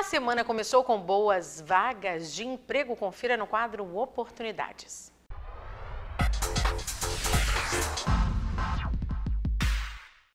A semana começou com boas vagas de emprego. Confira no quadro Oportunidades.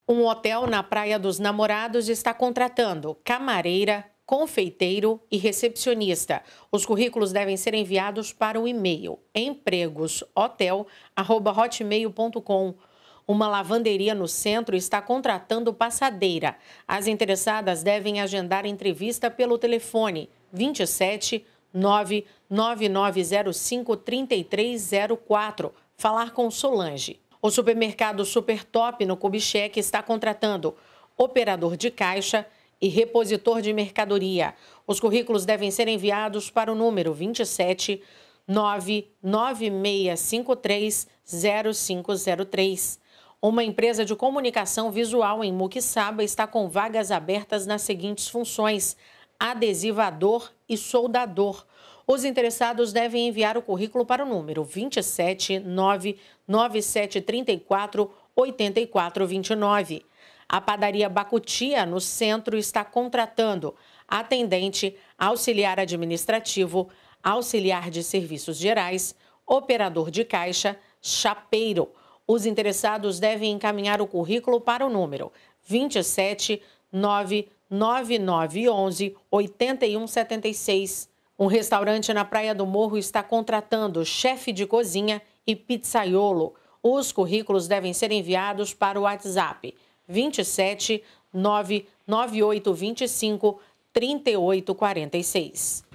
Um hotel na Praia dos Namorados está contratando camareira, confeiteiro e recepcionista. Os currículos devem ser enviados para o e-mail empregoshotel.hotmail.com.br uma lavanderia no centro está contratando passadeira. As interessadas devem agendar entrevista pelo telefone 27 99905 3304. Falar com Solange. O supermercado Super Top no Cubicheque está contratando operador de caixa e repositor de mercadoria. Os currículos devem ser enviados para o número 27 0503. Uma empresa de comunicação visual em Muquissaba está com vagas abertas nas seguintes funções: adesivador e soldador. Os interessados devem enviar o currículo para o número 27997348429. A padaria Bacutia, no centro, está contratando atendente, auxiliar administrativo, auxiliar de serviços gerais, operador de caixa, chapeiro. Os interessados devem encaminhar o currículo para o número 27 99911 8176. Um restaurante na Praia do Morro está contratando chefe de cozinha e pizzaiolo. Os currículos devem ser enviados para o WhatsApp 27 99825 3846.